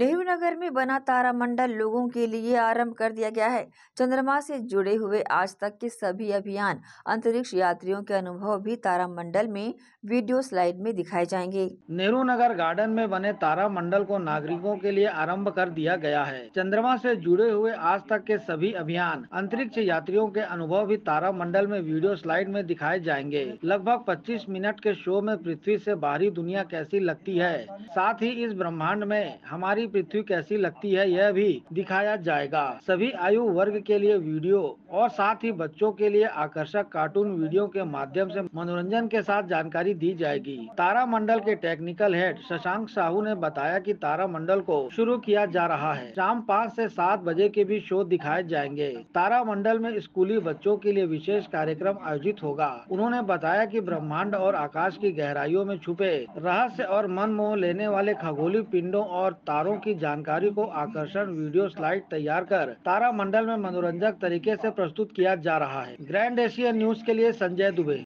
नेहरू नगर में बना तारामंडल लोगों के लिए आरंभ कर दिया गया है चंद्रमा से जुड़े हुए आज तक के सभी अभियान अंतरिक्ष यात्रियों के अनुभव भी तारामंडल में वीडियो स्लाइड में दिखाए जाएंगे नेहरू नगर गार्डन में बने तारामंडल को नागरिकों के लिए आरंभ कर दिया गया है चंद्रमा से जुड़े हुए आज तक के सभी अभियान अंतरिक्ष यात्रियों के अनुभव भी तारामंडल में वीडियो स्लाइड में दिखाए जाएंगे लगभग पच्चीस मिनट के शो में पृथ्वी ऐसी बाहरी दुनिया कैसी लगती है साथ ही इस ब्रह्मांड में हमारी सारी पृथ्वी कैसी लगती है यह भी दिखाया जाएगा सभी आयु वर्ग के लिए वीडियो और साथ ही बच्चों के लिए आकर्षक कार्टून वीडियो के माध्यम से मनोरंजन के साथ जानकारी दी जाएगी तारा मंडल के टेक्निकल हेड शशांक साहू ने बताया कि तारा मंडल को शुरू किया जा रहा है शाम पाँच से सात बजे के भी शो दिखाए जाएंगे तारा मंडल में स्कूली बच्चों के लिए विशेष कार्यक्रम आयोजित होगा उन्होंने बताया कि ब्रह्मांड और आकाश की गहराइयों में छुपे रहस्य और मन मोह लेने वाले खगोली पिंडों और तारों तारों की जानकारी को आकर्षण वीडियो स्लाइड तैयार कर तारा मंडल में मनोरंजक तरीके से प्रस्तुत किया जा रहा है ग्रैंड एशिया न्यूज के लिए संजय दुबे